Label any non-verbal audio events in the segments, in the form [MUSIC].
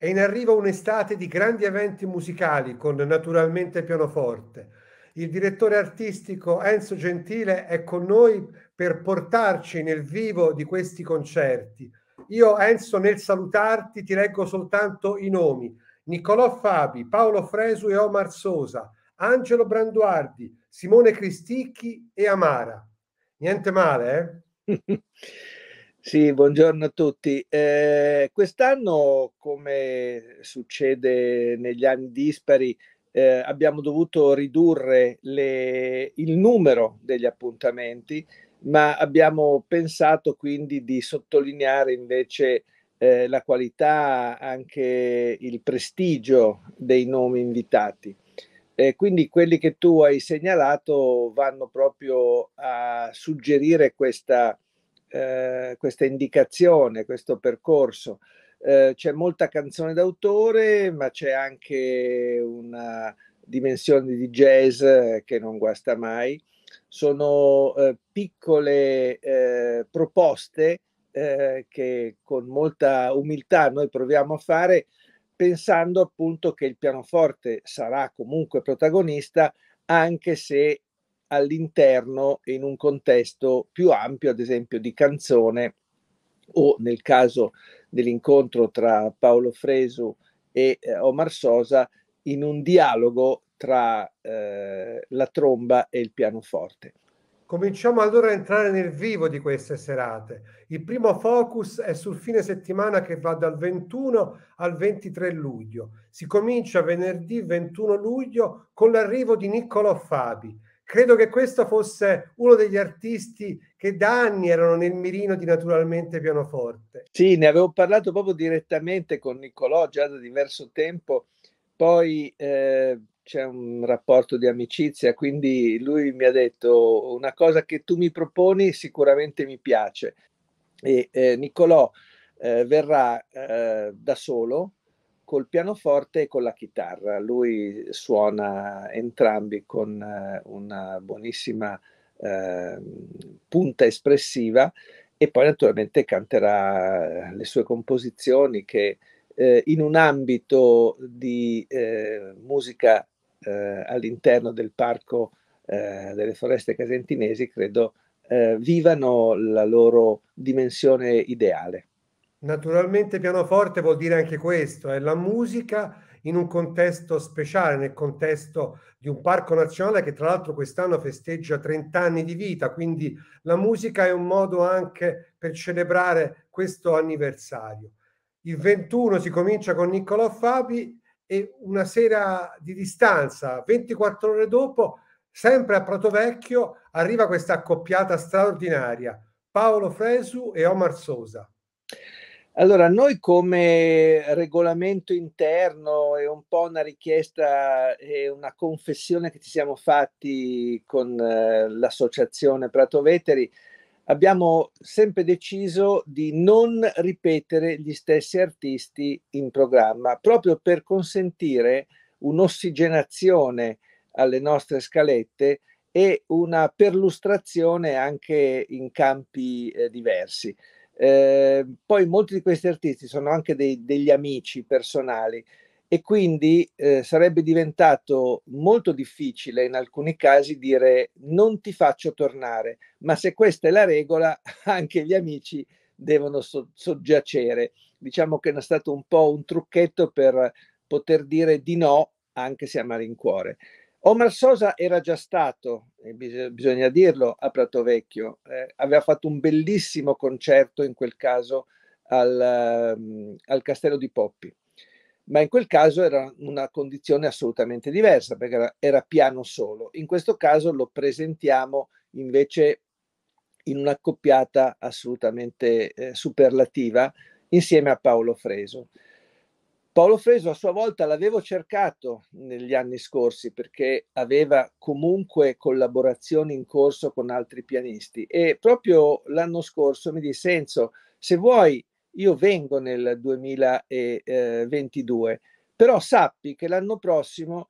È in arrivo un'estate di grandi eventi musicali con naturalmente pianoforte. Il direttore artistico Enzo Gentile è con noi per portarci nel vivo di questi concerti. Io Enzo nel salutarti ti leggo soltanto i nomi. Niccolò Fabi, Paolo Fresu e Omar Sosa, Angelo Branduardi, Simone Cristicchi e Amara. Niente male, eh? [LAUGHS] Sì, buongiorno a tutti. Eh, quest'anno, come succede negli anni dispari, eh, abbiamo dovuto ridurre le, il numero degli appuntamenti, ma abbiamo pensato quindi di sottolineare invece eh, la qualità, anche il prestigio dei nomi invitati. Eh, quindi quelli che tu hai segnalato vanno proprio a suggerire questa eh, questa indicazione, questo percorso. Eh, c'è molta canzone d'autore, ma c'è anche una dimensione di jazz che non guasta mai. Sono eh, piccole eh, proposte eh, che con molta umiltà noi proviamo a fare pensando appunto che il pianoforte sarà comunque protagonista anche se all'interno in un contesto più ampio, ad esempio di canzone o nel caso dell'incontro tra Paolo Fresu e eh, Omar Sosa in un dialogo tra eh, la tromba e il pianoforte. Cominciamo allora a entrare nel vivo di queste serate. Il primo focus è sul fine settimana che va dal 21 al 23 luglio. Si comincia venerdì 21 luglio con l'arrivo di Niccolò Fabi, Credo che questo fosse uno degli artisti che da anni erano nel mirino di Naturalmente Pianoforte. Sì, ne avevo parlato proprio direttamente con Niccolò già da diverso tempo, poi eh, c'è un rapporto di amicizia, quindi lui mi ha detto una cosa che tu mi proponi sicuramente mi piace. E eh, Niccolò eh, verrà eh, da solo col pianoforte e con la chitarra. Lui suona entrambi con eh, una buonissima eh, punta espressiva e poi naturalmente canterà eh, le sue composizioni che eh, in un ambito di eh, musica eh, all'interno del parco delle foreste casentinesi credo vivano la loro dimensione ideale. Naturalmente pianoforte vuol dire anche questo, è la musica in un contesto speciale, nel contesto di un parco nazionale che tra l'altro quest'anno festeggia 30 anni di vita, quindi la musica è un modo anche per celebrare questo anniversario. Il 21 si comincia con Niccolò Fabi e una sera di distanza, 24 ore dopo, sempre a Pratovecchio, arriva questa accoppiata straordinaria, Paolo Fresu e Omar Sosa. Allora, noi come regolamento interno è un po' una richiesta e una confessione che ci siamo fatti con eh, l'associazione Prato Veteri, abbiamo sempre deciso di non ripetere gli stessi artisti in programma, proprio per consentire un'ossigenazione alle nostre scalette e una perlustrazione anche in campi eh, diversi. Ehm, poi molti di questi artisti sono anche dei, degli amici personali e quindi eh, sarebbe diventato molto difficile in alcuni casi dire non ti faccio tornare, ma se questa è la regola [LAUGHS] anche gli amici devono so- soggiacere. Diciamo che è stato un po' un trucchetto per poter dire di no anche se a malincuore. Omar Sosa era già stato, bisogna dirlo, a Pratovecchio, eh, aveva fatto un bellissimo concerto in quel caso al, ehm, al Castello di Poppi, ma in quel caso era una condizione assolutamente diversa perché era, era piano solo. In questo caso lo presentiamo invece in un'accoppiata assolutamente eh, superlativa insieme a Paolo Freso. Paolo Freso a sua volta l'avevo cercato negli anni scorsi perché aveva comunque collaborazioni in corso con altri pianisti e proprio l'anno scorso mi disse Enzo, se vuoi io vengo nel 2022, però sappi che l'anno prossimo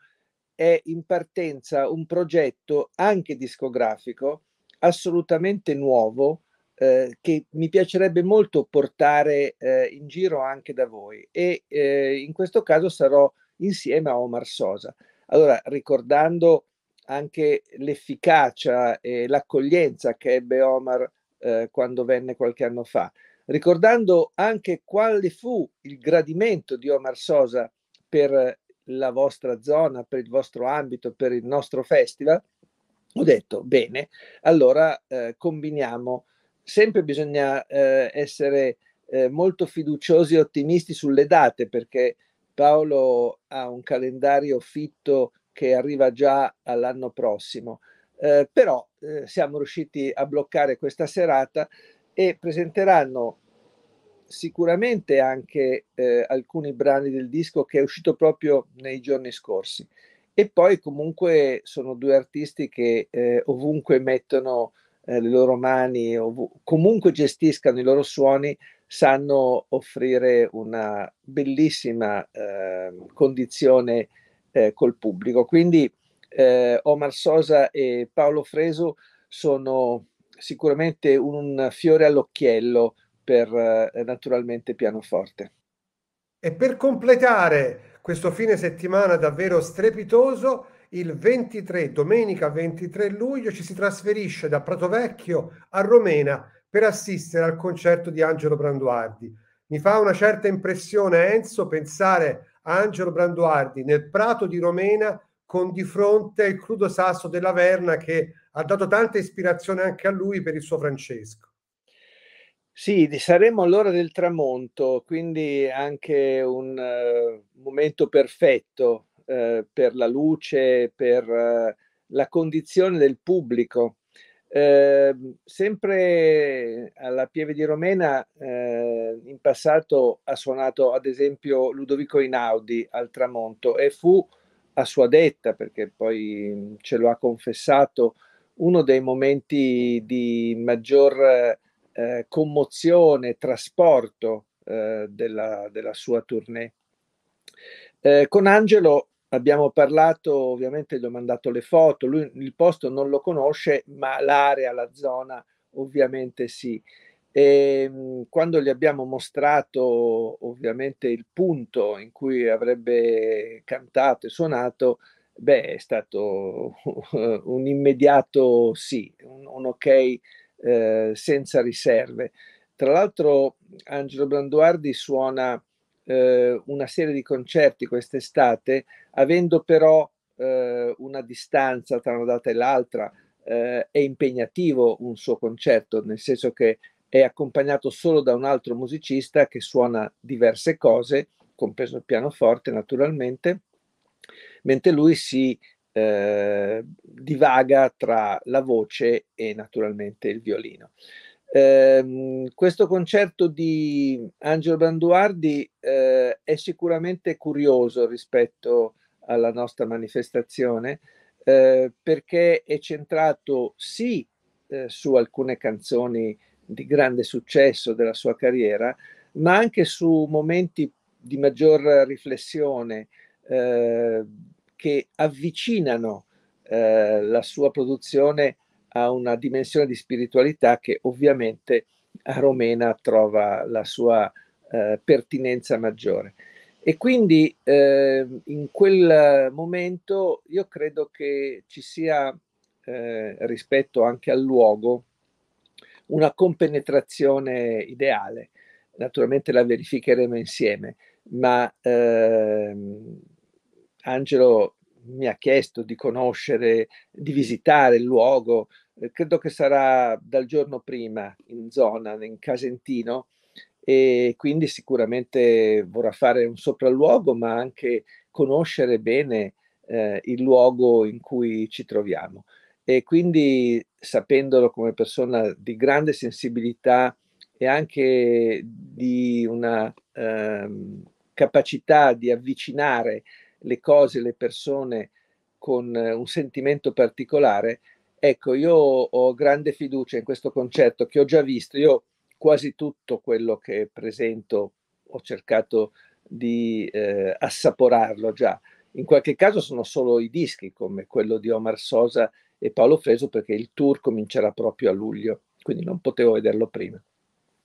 è in partenza un progetto anche discografico assolutamente nuovo eh, che mi piacerebbe molto portare eh, in giro anche da voi e eh, in questo caso sarò insieme a Omar Sosa. Allora, ricordando anche l'efficacia e l'accoglienza che ebbe Omar eh, quando venne qualche anno fa, ricordando anche quale fu il gradimento di Omar Sosa per la vostra zona, per il vostro ambito, per il nostro festival, ho detto bene, allora eh, combiniamo sempre bisogna eh, essere eh, molto fiduciosi e ottimisti sulle date perché Paolo ha un calendario fitto che arriva già all'anno prossimo. Eh, però eh, siamo riusciti a bloccare questa serata e presenteranno sicuramente anche eh, alcuni brani del disco che è uscito proprio nei giorni scorsi. E poi comunque sono due artisti che eh, ovunque mettono eh, le loro mani o comunque gestiscano i loro suoni, sanno offrire una bellissima eh, condizione eh, col pubblico. Quindi eh, Omar Sosa e Paolo Fresu sono sicuramente un fiore all'occhiello per eh, naturalmente pianoforte. E per completare questo fine settimana davvero strepitoso, il 23, domenica 23 luglio, ci si trasferisce da Prato Vecchio a Romena per assistere al concerto di Angelo Branduardi. Mi fa una certa impressione, Enzo, pensare a Angelo Branduardi nel Prato di Romena con di fronte il crudo sasso della Verna che ha dato tanta ispirazione anche a lui per il suo Francesco. Sì, saremo all'ora del tramonto, quindi anche un uh, momento perfetto eh, per la luce, per eh, la condizione del pubblico. Eh, sempre alla Pieve di Romena eh, in passato ha suonato ad esempio Ludovico Inaudi al tramonto e fu a sua detta, perché poi mm, ce lo ha confessato, uno dei momenti di maggior eh, commozione, trasporto della, della sua tournée. Eh, con Angelo abbiamo parlato, ovviamente gli ho mandato le foto, lui il posto non lo conosce, ma l'area, la zona ovviamente sì. E ehm, quando gli abbiamo mostrato ovviamente il punto in cui avrebbe cantato e suonato, beh, è stato [LAUGHS] un immediato sì, un, un ok eh, senza riserve. Tra l'altro Angelo Branduardi suona eh, una serie di concerti quest'estate avendo però eh, una distanza tra una data e l'altra, eh, è impegnativo un suo concerto, nel senso che è accompagnato solo da un altro musicista che suona diverse cose, compreso il pianoforte naturalmente, mentre lui si eh, divaga tra la voce e naturalmente il violino. Eh, questo concerto di Angelo Branduardi eh, è sicuramente curioso rispetto alla nostra manifestazione eh, perché è centrato sì eh, su alcune canzoni di grande successo della sua carriera, ma anche su momenti di maggior riflessione eh, che avvicinano eh, la sua produzione a una dimensione di spiritualità che ovviamente a Romena trova la sua eh, pertinenza maggiore. E quindi eh, in quel momento io credo che ci sia, eh, rispetto anche al luogo, una compenetrazione ideale. Naturalmente la verificheremo insieme, ma eh, Angelo mi ha chiesto di conoscere, di visitare il luogo, credo che sarà dal giorno prima in zona, in Casentino, e quindi sicuramente vorrà fare un sopralluogo, ma anche conoscere bene eh, il luogo in cui ci troviamo. E quindi sapendolo come persona di grande sensibilità e anche di una eh, capacità di avvicinare le cose, le persone con un sentimento particolare, ecco, io ho grande fiducia in questo concetto che ho già visto. Io quasi tutto quello che presento ho cercato di eh, assaporarlo già. In qualche caso sono solo i dischi come quello di Omar Sosa e Paolo Freso perché il tour comincerà proprio a luglio, quindi non potevo vederlo prima.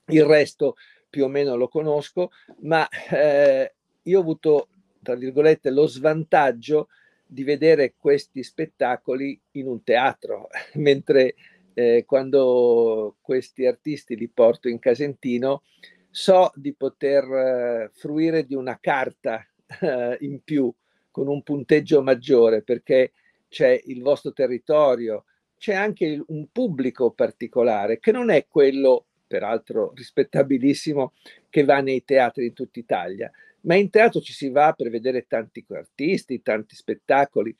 Il resto più o meno lo conosco, ma eh, io ho avuto, tra virgolette, lo svantaggio di vedere questi spettacoli in un teatro, [LAUGHS] mentre eh, quando questi artisti li porto in Casentino, so di poter eh, fruire di una carta eh, in più con un punteggio maggiore perché c'è il vostro territorio, c'è anche il, un pubblico particolare che non è quello, peraltro rispettabilissimo, che va nei teatri in tutta Italia, ma in teatro ci si va per vedere tanti artisti, tanti spettacoli.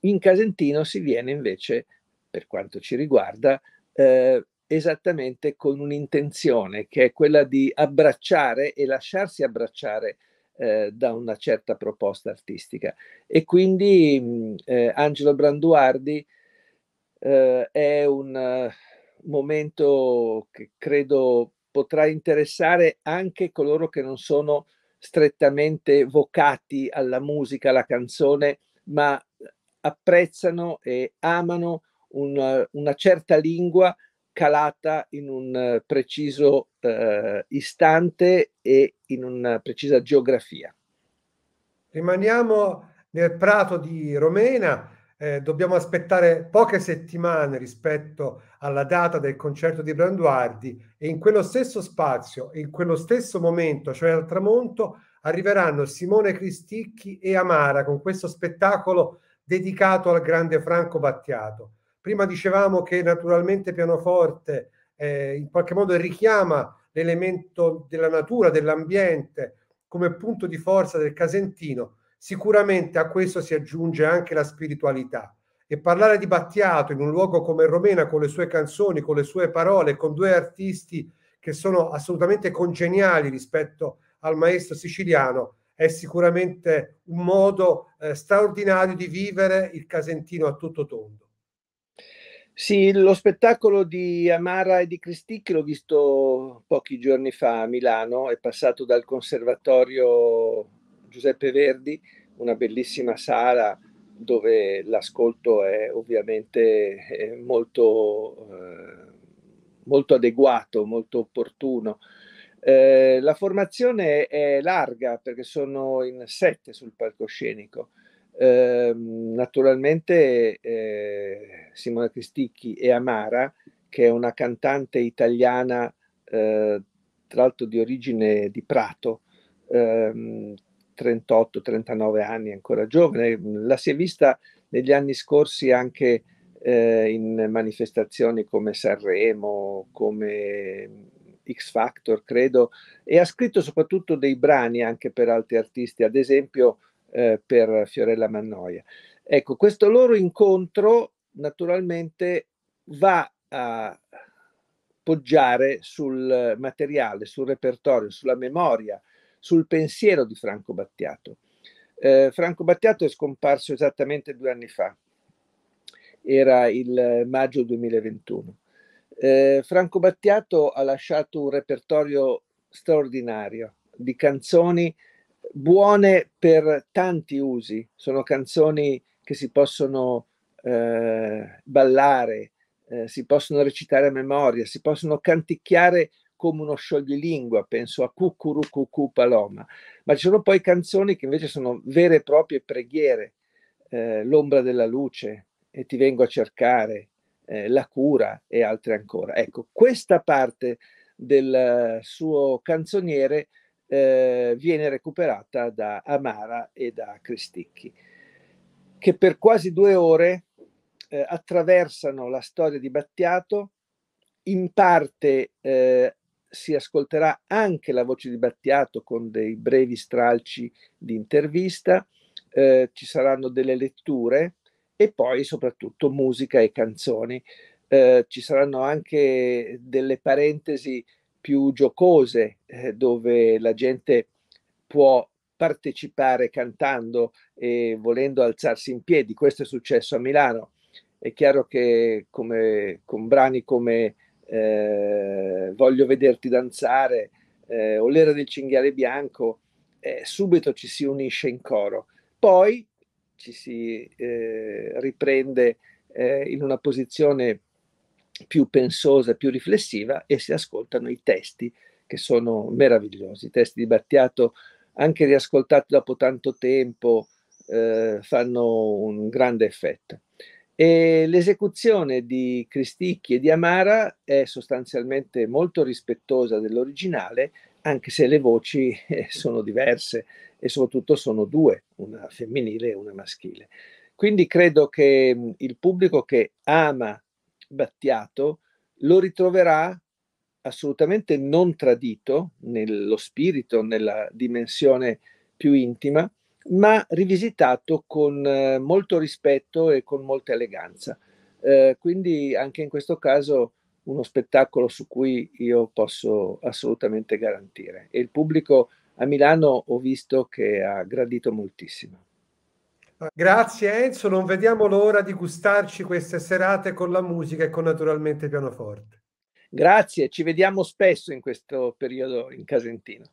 In Casentino si viene invece per quanto ci riguarda, eh, esattamente con un'intenzione che è quella di abbracciare e lasciarsi abbracciare eh, da una certa proposta artistica. E quindi eh, Angelo Branduardi eh, è un eh, momento che credo potrà interessare anche coloro che non sono strettamente vocati alla musica, alla canzone, ma apprezzano e amano una, eh, una certa lingua calata in un eh, preciso eh, istante e in una eh, precisa geografia. Rimaniamo nel prato di Romena, eh, dobbiamo aspettare poche settimane rispetto alla data del concerto di Branduardi e in quello stesso spazio, in quello stesso momento, cioè al tramonto, arriveranno Simone Cristicchi e Amara con questo spettacolo dedicato al grande Franco Battiato. Prima dicevamo che naturalmente pianoforte eh, in qualche modo richiama l'elemento della natura, dell'ambiente come punto di forza del Casentino. Sicuramente a questo si aggiunge anche la spiritualità e parlare di Battiato in un luogo come Romena con le sue canzoni, con le sue parole, con due artisti che sono assolutamente congeniali rispetto al maestro siciliano è sicuramente un modo eh, straordinario di vivere il Casentino a tutto tondo. Sì, lo spettacolo di Amara e di Cristicchi l'ho visto pochi giorni fa a Milano, è passato dal Conservatorio Giuseppe Verdi, una bellissima sala dove l'ascolto è ovviamente molto, eh, molto adeguato, molto opportuno. Eh, la formazione è larga perché sono in sette sul palcoscenico Ehm, naturalmente eh, Simona Cristicchi e Amara, che è una cantante italiana, eh, tra l'altro di origine di Prato, 38-39 ehm, anni, ancora giovane, la si è vista negli anni scorsi anche eh, in manifestazioni come Sanremo, come X Factor, credo, e ha scritto soprattutto dei brani anche per altri artisti, ad esempio eh, per Fiorella Mannoia. Ecco, questo loro incontro naturalmente va a poggiare sul materiale, sul repertorio, sulla memoria, sul pensiero di Franco Battiato. Eh, Franco Battiato è scomparso esattamente due anni fa, era il maggio 2021. Eh, Franco Battiato ha lasciato un repertorio straordinario di canzoni buone per tanti usi, sono canzoni che si possono eh, ballare, eh, si possono recitare a memoria, si possono canticchiare come uno scioglilingua, penso a Cucuru Cucu Paloma, ma ci sono poi canzoni che invece sono vere e proprie preghiere, eh, L'ombra della luce e Ti vengo a cercare, eh, La cura e altre ancora. Ecco, questa parte del eh, suo canzoniere eh, viene recuperata da Amara e da Cristicchi, che per quasi due ore eh, attraversano la storia di Battiato, in parte eh, si ascolterà anche la voce di Battiato con dei brevi stralci di intervista, eh, ci saranno delle letture e poi soprattutto musica e canzoni. Eh, ci saranno anche delle parentesi più giocose eh, dove la gente può partecipare cantando e volendo alzarsi in piedi. Questo è successo a Milano. È chiaro che come, con brani come eh, Voglio vederti danzare eh, o L'era del cinghiale bianco eh, subito ci si unisce in coro. Poi ci si eh, riprende eh, in una posizione più pensosa, più riflessiva e si ascoltano i testi che sono meravigliosi, i testi di Battiato anche riascoltati dopo tanto tempo eh, fanno un grande effetto. E l'esecuzione di Cristicchi e di Amara è sostanzialmente molto rispettosa dell'originale, anche se le voci eh, sono diverse e soprattutto sono due, una femminile e una maschile. Quindi credo che il pubblico che ama Battiato lo ritroverà assolutamente non tradito nello spirito, nella dimensione più intima, ma rivisitato con eh, molto rispetto e con molta eleganza. Eh, quindi anche in questo caso uno spettacolo su cui io posso assolutamente garantire. E il pubblico a Milano ho visto che ha gradito moltissimo. Grazie Enzo, non vediamo l'ora di gustarci queste serate con la musica e con naturalmente il pianoforte. Grazie, ci vediamo spesso in questo periodo in Casentino.